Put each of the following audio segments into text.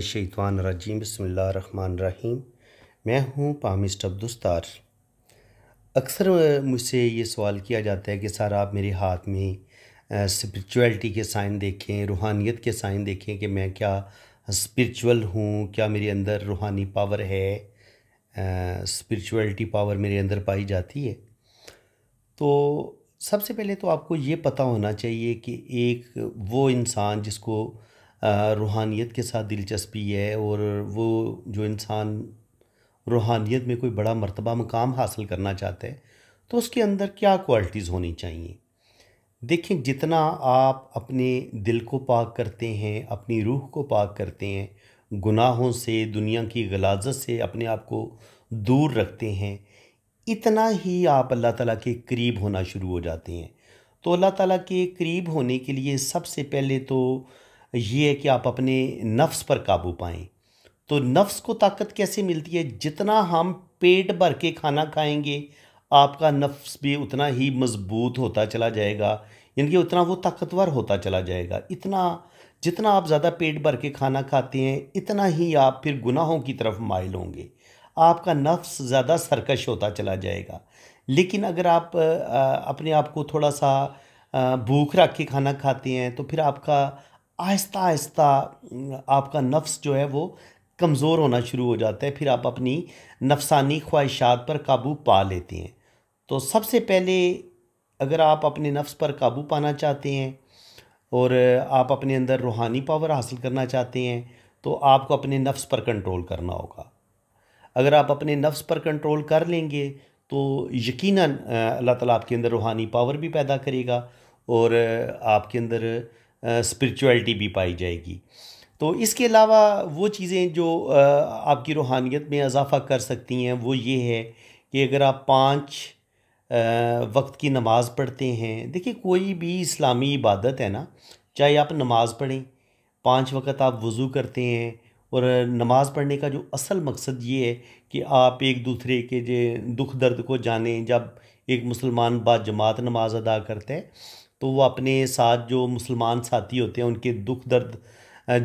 शैतवान रजीम रहीम मैं हूँ पामिस्ट अब्दुस्तार अक्सर मुझसे ये सवाल किया जाता है कि सर आप मेरे हाथ में स्पिरिचुअलिटी के साइन देखें रूहानियत के साइन देखें कि मैं क्या स्पिरिचुअल हूँ क्या मेरे अंदर रूहानी पावर है स्पिरिचुअलिटी पावर मेरे अंदर पाई जाती है तो सबसे पहले तो आपको ये पता होना चाहिए कि एक वो इंसान जिसको रूहानियत के साथ दिलचस्पी है और वो जो इंसान रूहानियत में कोई बड़ा मरतबा मकाम हासिल करना चाहता है तो उसके अंदर क्या क्वालिटीज़ होनी चाहिए देखें जितना आप अपने दिल को पाक करते हैं अपनी रूह को पाक करते हैं गुनाहों से दुनिया की गलाजत से अपने आप को दूर रखते हैं इतना ही आप अल्लाह ताला के करीब होना शुरू हो जाते हैं तो अल्लाह ताला के करीब होने के लिए सबसे पहले तो ये है कि आप अपने नफ्स पर काबू पाएं तो नफ्स को ताकत कैसे मिलती है जितना हम पेट भर के खाना खाएंगे आपका नफ्स भी उतना ही मज़बूत होता चला जाएगा यानी कि उतना वो ताकतवर होता चला जाएगा इतना जितना आप ज़्यादा पेट भर के खाना खाते हैं इतना ही आप फिर गुनाहों की तरफ माइल होंगे आपका नफ्स ज़्यादा सरकश होता चला जाएगा लेकिन अगर आप अपने आप को थोड़ा सा भूख रख के खाना खाते हैं तो फिर आपका आहिस्ता आहिस्ता आपका नफ्स जो है वो कमज़ोर होना शुरू हो जाता है फिर आप अपनी नफसानी ख्वाहिशात पर काबू पा लेते हैं तो सबसे पहले अगर आप अपने नफ्स पर काबू पाना चाहते हैं और आप अपने अंदर रूहानी पावर हासिल करना चाहते हैं तो आपको अपने नफ्स पर कंट्रोल करना होगा अगर आप अपने नफ्स पर कंट्रोल कर लेंगे तो यकीनन अल्लाह ताला आपके अंदर रूहानी पावर भी पैदा करेगा और आपके अंदर स्पिरिचुअलिटी भी पाई जाएगी तो इसके अलावा वो चीज़ें जो आपकी रूहानियत में इजाफ़ा कर सकती हैं वो ये है कि अगर आप पाँच वक्त की नमाज़ पढ़ते हैं देखिए कोई भी इस्लामी इबादत है ना चाहे आप नमाज़ पढ़ें पाँच वक्त आप वज़ू करते हैं और नमाज़ पढ़ने का जो असल मकसद ये है कि आप एक दूसरे के जे दुख दर्द को जानें जब एक मुसलमान जमात नमाज़ अदा करता है तो वो अपने साथ जो मुसलमान साथी होते हैं उनके दुख दर्द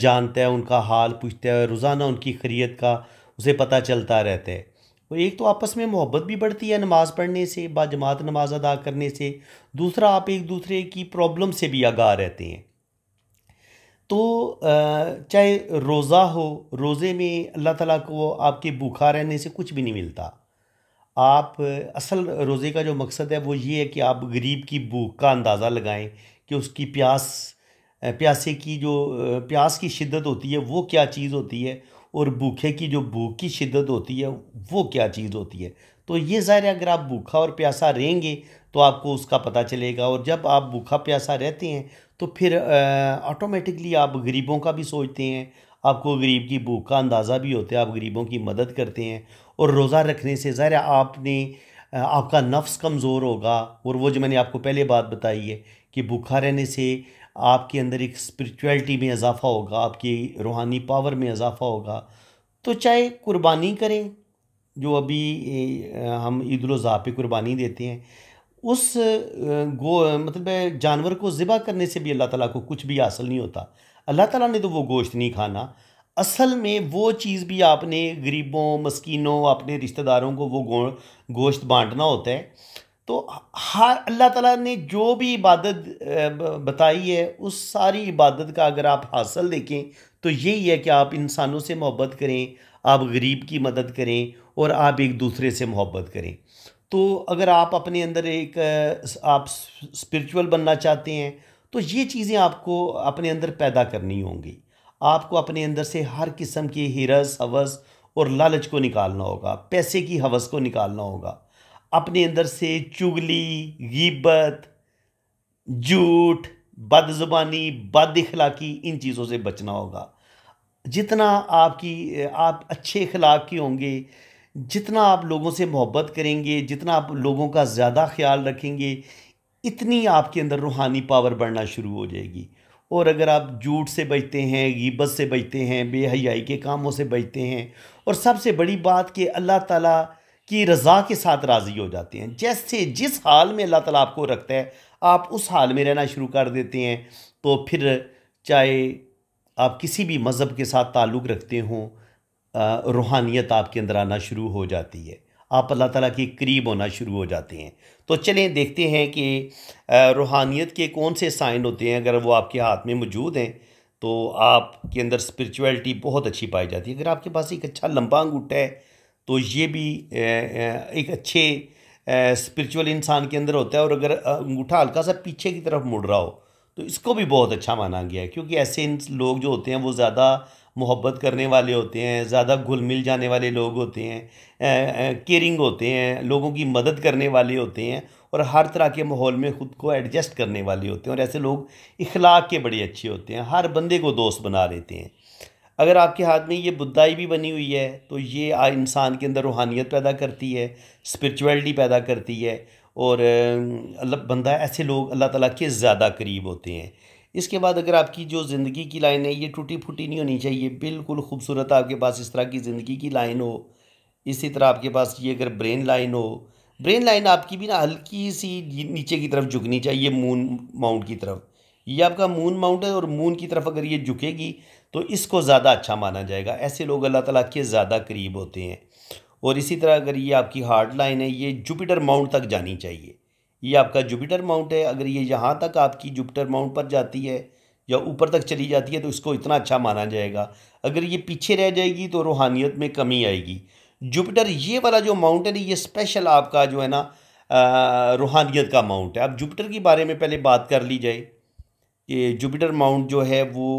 जानता है उनका हाल पूछता है रोज़ाना उनकी खरीत का उसे पता चलता रहता है और तो एक तो आपस में मोहब्बत भी बढ़ती है नमाज़ पढ़ने से बाजमात नमाज अदा करने से दूसरा आप एक दूसरे की प्रॉब्लम से भी आगाह रहते हैं तो चाहे रोज़ा हो रोज़े में अल्लाह ताला को आपके भूखा रहने से कुछ भी नहीं मिलता आप असल रोज़े का जो मकसद है वो ये है कि आप गरीब की भूख का अंदाज़ा लगाएं कि उसकी प्यास प्यासे की जो प्यास की शिद्दत होती है वो क्या चीज़ होती है और भूखे की जो भूख की शिद्दत होती है वो क्या चीज़ होती है तो ये ज़ाहिर है अगर आप भूखा और प्यासा रहेंगे तो आपको उसका पता चलेगा और जब आप भूखा प्यासा रहते हैं तो फिर ऑटोमेटिकली आप गरीबों का भी सोचते हैं आपको गरीब की भूख का अंदाज़ा भी होता है आप गरीबों की मदद करते हैं और रोज़ा रखने से ज़ाहिर आपने आपका नफ्स कमज़ोर होगा और वो जो मैंने आपको पहले बात बताई है कि भूखा रहने से आपके अंदर एक स्पिरिचुअलिटी में इजाफ़ा होगा आपकी रूहानी पावर में इजाफ़ा होगा तो चाहे कुर्बानी करें जो अभी हम ईद उज़ा पे कुर्बानी देते हैं उस गो मतलब जानवर को ज़िबा करने से भी अल्लाह ताला को कुछ भी हासिल नहीं होता अल्लाह ताला ने तो वो गोश्त नहीं खाना असल में वो चीज़ भी आपने गरीबों मस्किनों अपने रिश्तेदारों को वो गोश्त बांटना होता है तो हर अल्लाह ताला ने जो भी इबादत बताई है उस सारी इबादत का अगर आप हासिल देखें तो यही है कि आप इंसानों से मोहब्बत करें आप गरीब की मदद करें और आप एक दूसरे से मोहब्बत करें तो अगर आप अपने अंदर एक आप स्पिरिचुअल बनना चाहते हैं तो ये चीज़ें आपको अपने अंदर पैदा करनी होंगी आपको अपने अंदर से हर किस्म की हिरस हवस और लालच को निकालना होगा पैसे की हवस को निकालना होगा अपने अंदर से चुगली गिब्बत झूठ बदजुबानी बद अखलाकी इन चीज़ों से बचना होगा जितना आपकी आप अच्छे अखलाक के होंगे जितना आप लोगों से मोहब्बत करेंगे जितना आप लोगों का ज़्यादा ख्याल रखेंगे इतनी आपके अंदर रूहानी पावर बढ़ना शुरू हो जाएगी और अगर आप झूठ से बचते हैं गीबत से बचते हैं बेहयाई के कामों से बचते हैं और सबसे बड़ी बात कि अल्लाह ताला की रज़ा के साथ राज़ी हो जाते हैं जैसे जिस हाल में अल्लाह ताला आपको रखता है आप उस हाल में रहना शुरू कर देते हैं तो फिर चाहे आप किसी भी मज़हब के साथ ताल्लुक़ रखते हों रूहानियत आपके अंदर आना शुरू हो जाती है आप अल्लाह ताला के करीब होना शुरू हो जाते हैं तो चलें देखते हैं कि रूहानियत के कौन से साइन होते हैं अगर वो आपके हाथ में मौजूद हैं तो आपके अंदर स्पिरिचुअलिटी बहुत अच्छी पाई जाती है अगर आपके पास एक अच्छा लंबा अंगूठा है तो ये भी एक अच्छे स्पिरिचुअल इंसान के अंदर होता है और अगर अंगूठा हल्का सा पीछे की तरफ मुड़ रहा हो तो इसको भी बहुत अच्छा माना गया है क्योंकि ऐसे लोग जो होते हैं वो ज़्यादा मोहब्बत करने वाले होते हैं ज़्यादा घुल मिल जाने वाले लोग होते हैं केयरिंग होते हैं लोगों की मदद करने वाले होते हैं और हर तरह के माहौल में ख़ुद को एडजस्ट करने वाले होते हैं और ऐसे लोग इखलाक के बड़े अच्छे होते हैं हर बंदे को दोस्त बना लेते हैं अगर आपके हाथ में ये बुद्धाई भी बनी हुई है तो ये इंसान के अंदर रूहानियत पैदा करती है स्परिचुअलिटी पैदा करती है और अल्लाह बंदा ऐसे लोग अल्लाह ताला के ज़्यादा करीब होते हैं इसके बाद अगर आपकी जो ज़िंदगी की लाइन है ये टूटी फूटी नहीं होनी चाहिए बिल्कुल खूबसूरत आपके पास इस तरह की ज़िंदगी की लाइन हो इसी तरह आपके पास ये अगर ब्रेन लाइन हो ब्रेन लाइन आपकी भी ना हल्की सी नीचे की तरफ झुकनी चाहिए मून माउंट की तरफ ये आपका मून माउंट है और मून की तरफ अगर ये झुकेगी तो इसको ज़्यादा अच्छा माना जाएगा ऐसे लोग अल्लाह ताला के ज़्यादा करीब होते हैं और इसी तरह अगर ये आपकी हार्ड लाइन है ये जुपिटर माउंट तक जानी चाहिए ये आपका जुपिटर माउंट है अगर ये यहाँ तक आपकी जुपिटर माउंट पर जाती है या ऊपर तक चली जाती है तो इसको इतना अच्छा माना जाएगा अगर ये पीछे रह जाएगी तो रूहानियत में कमी आएगी जुपिटर ये वाला जो माउंटेन है ये स्पेशल आपका जो है ना रूहानियत का माउंट है अब जुपिटर के बारे में पहले बात कर ली जाए कि जुपिटर माउंट जो है वो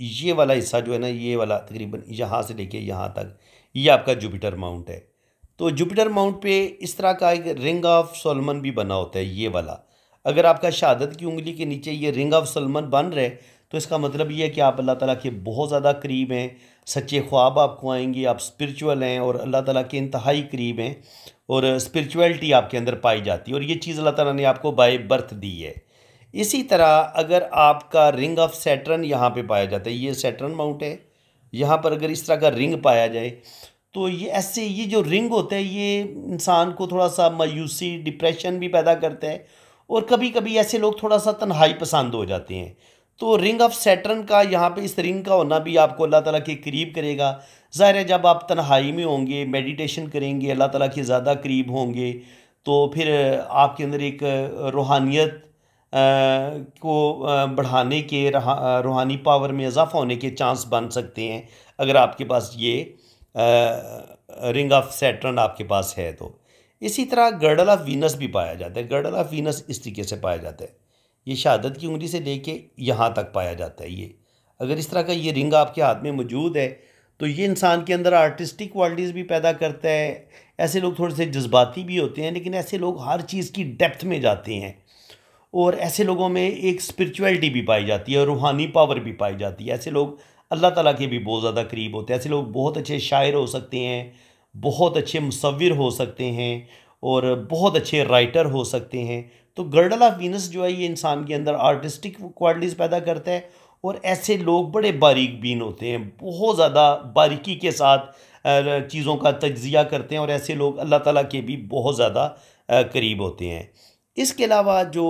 ये वाला हिस्सा जो है ना ये वाला तकरीबन यहाँ से लेके यहाँ तक ये आपका जुपिटर माउंट है तो जुपिटर माउंट पे इस तरह का एक रिंग ऑफ सोलमन भी बना होता है ये वाला अगर आपका शहादत की उंगली के नीचे ये रिंग ऑफ सलमन बन रहे तो इसका मतलब ये है कि आप अल्लाह ताला के बहुत ज़्यादा करीब हैं सच्चे ख्वाब आपको आएंगे आप स्पिरिचुअल हैं और अल्लाह ताला के इंतहाई करीब हैं और स्पिरिचुअलिटी आपके अंदर पाई जाती है और ये चीज़ अल्लाह ताला ने आपको बाय बर्थ दी है इसी तरह अगर आपका रिंग ऑफ सैटर्न यहाँ पर पाया जाता है ये सैटर्न माउंट है यहाँ पर अगर इस तरह का रिंग पाया जाए तो ये ऐसे ये जो रिंग होता है ये इंसान को थोड़ा सा मायूसी डिप्रेशन भी पैदा करता है और कभी कभी ऐसे लोग थोड़ा सा तन्हाई पसंद हो जाते हैं तो रिंग ऑफ सैटर्न का यहाँ पे इस रिंग का होना भी आपको अल्लाह ताला के करीब करेगा ज़ाहिर है जब आप तन्हाई में होंगे मेडिटेशन करेंगे अल्लाह ताला के ज़्यादा करीब होंगे तो फिर आपके अंदर एक रूहानियत को बढ़ाने के रूहानी पावर में इजाफ़ा होने के चांस बन सकते हैं अगर आपके पास ये रिंग ऑफ सैटर्न आपके पास है तो इसी तरह गर्डल ऑफ वीनस भी पाया जाता है गर्डल ऑफ वीनस इस तरीके से पाया जाता है ये शहादत की उंगली से लेके यहाँ तक पाया जाता है ये अगर इस तरह का ये रिंग आपके हाथ में मौजूद है तो ये इंसान के अंदर आर्टिस्टिक क्वालिटीज़ भी पैदा करता है ऐसे लोग थोड़े से जज्बाती भी होते हैं लेकिन ऐसे लोग हर चीज़ की डेप्थ में जाते हैं और ऐसे लोगों में एक स्पिरिचुअलिटी भी पाई जाती है और रूहानी पावर भी पाई जाती है ऐसे लोग अल्लाह ताला के भी बहुत ज़्यादा करीब होते हैं ऐसे लोग बहुत अच्छे शायर हो सकते हैं बहुत अच्छे मुसविर हो सकते हैं और बहुत अच्छे राइटर हो सकते हैं तो गर्डल ऑफ वीनस जो है ये इंसान के अंदर आर्टिस्टिक क्वालिटीज़ पैदा करता है और ऐसे लोग बड़े बारीक बीन होते हैं बहुत ज़्यादा बारीकी के साथ चीज़ों का तजिया करते हैं और ऐसे लोग अल्लाह ताला के भी बहुत ज़्यादा करीब होते हैं इसके अलावा जो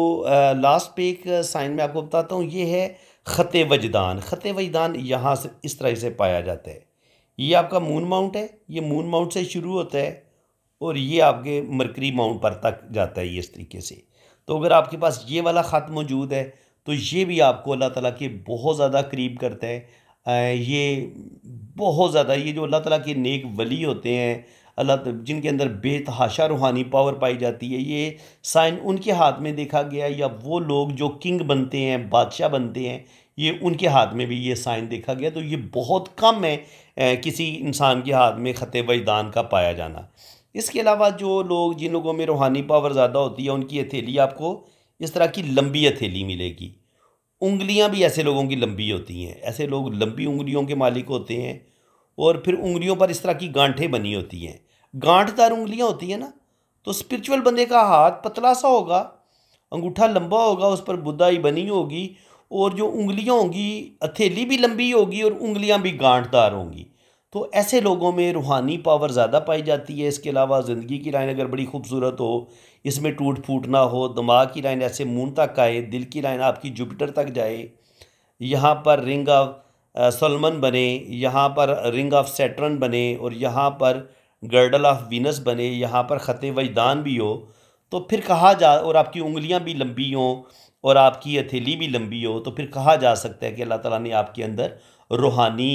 लास्ट पे एक साइन में आपको बताता हूँ ये है ख़त वजदान ख़त वजदान यहाँ से इस तरह से पाया जाता है ये आपका मून माउंट है ये मून माउंट से शुरू होता है और ये आपके मरकरी माउंट पर तक जाता है ये इस तरीके से तो अगर आपके पास ये वाला ख़त मौजूद है तो ये भी आपको अल्लाह ताला के बहुत ज़्यादा करीब करता है ये बहुत ज़्यादा ये जो अल्लाह ताला के नेक वली होते हैं अल्लाह जिनके अंदर बेतहाशा रूहानी पावर पाई जाती है ये साइन उनके हाथ में देखा गया या वो लोग जो किंग बनते हैं बादशाह बनते हैं ये उनके हाथ में भी ये साइन देखा गया तो ये बहुत कम है किसी इंसान के हाथ में ख़त वजदान का पाया जाना इसके अलावा जो लोग जिन लोगों में रूहानी पावर ज़्यादा होती है उनकी हथेली आपको इस तरह की लंबी हथेली मिलेगी उंगलियां भी ऐसे लोगों की लंबी होती हैं ऐसे लोग लंबी उंगलियों के मालिक होते हैं और फिर उंगलियों पर इस तरह की गांठें बनी होती हैं गांठदार उंगलियां होती हैं ना तो स्पिरिचुअल बंदे का हाथ पतला सा होगा अंगूठा लंबा होगा उस पर बुद्धाई बनी होगी और जो उंगलियां होंगी हथेली भी लंबी होगी और उंगलियां भी गांठदार होंगी तो ऐसे लोगों में रूहानी पावर ज़्यादा पाई जाती है इसके अलावा ज़िंदगी की लाइन अगर बड़ी खूबसूरत हो इसमें टूट फूट ना हो दिमाग की लाइन ऐसे मून तक आए दिल की लाइन आपकी जुपिटर तक जाए यहाँ पर रिंग ऑफ सलमन बने यहाँ पर रिंग ऑफ सेटरन बने और यहाँ पर गर्डल ऑफ वीनस बने यहाँ पर ख़त वजदान भी हो तो फिर कहा जा और आपकी उंगलियाँ भी लंबी हों और आपकी हथेली भी लंबी हो तो फिर कहा जा सकता है कि अल्लाह ताला ने आपके अंदर रूहानी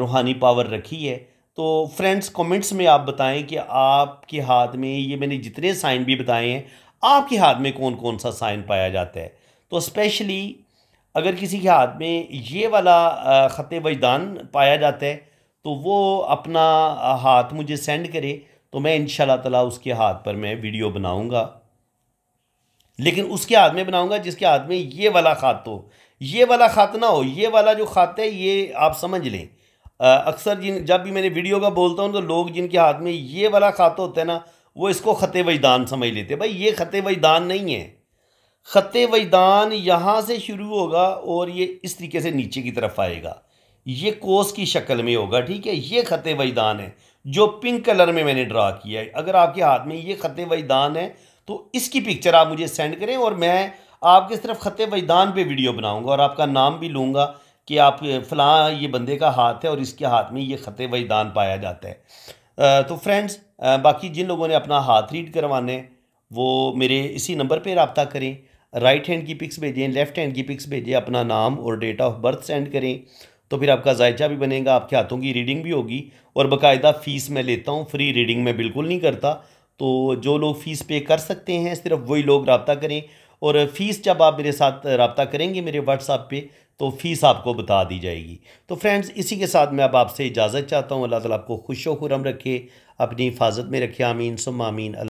रूहानी पावर रखी है तो फ्रेंड्स कमेंट्स में आप बताएं कि आपके हाथ में ये मैंने जितने साइन भी बताए हैं आपके हाथ में कौन कौन सा साइन पाया जाता है तो स्पेशली अगर किसी के हाथ में ये वाला ख़त वजदान पाया जाता है तो वो अपना हाथ मुझे सेंड करे तो मैं इन ताला उसके हाथ पर मैं वीडियो बनाऊँगा लेकिन उसके हाथ में बनाऊँगा जिसके हाथ में ये वाला खात हो ये वाला खात ना हो ये वाला जो खात है ये आप समझ लें अक्सर जिन जब भी मैंने वीडियो का बोलता हूँ तो लोग जिनके हाथ में ये वाला खात होता है ना वो इसको ख़त वजदान समझ लेते भाई ये ख़त वजदान नहीं है ख़त वैदान यहाँ से शुरू होगा और ये इस तरीके से नीचे की तरफ आएगा ये कोस की शक्ल में होगा ठीक है ये ख़त वैदान है जो पिंक कलर में मैंने ड्रा किया है अगर आपके हाथ में ये ख़त वैदान है तो इसकी पिक्चर आप मुझे सेंड करें और मैं आपके सिर्फ ख़त वैदान पे वीडियो बनाऊंगा और आपका नाम भी लूँगा कि आप फ़लाँ ये बंदे का हाथ है और इसके हाथ में ये ख़त वैदान पाया जाता है तो फ्रेंड्स बाकी जिन लोगों ने अपना हाथ रीड करवाने वो मेरे इसी नंबर पर रबता करें राइट हैंड की पिक्स भेजें लेफ्ट हैंड की पिक्स भेजें अपना नाम और डेट ऑफ बर्थ सेंड करें तो फिर आपका जायचा भी बनेगा आपके हाथों की रीडिंग भी होगी और बाकायदा फ़ीस मैं लेता हूँ फ्री रीडिंग में बिल्कुल नहीं करता तो जो लोग फ़ीस पे कर सकते हैं सिर्फ वही लोग रबता करें और फ़ीस जब आप मेरे साथ रबता करेंगे मेरे व्हाट्सअप पे तो फ़ीस आपको बता दी जाएगी तो फ्रेंड्स इसी के साथ मैं अब आपसे इजाज़त चाहता हूँ अल्लाह ताला आपको खुश खुरम रखे अपनी हिफाजत में रखे आमीन सुम आमीन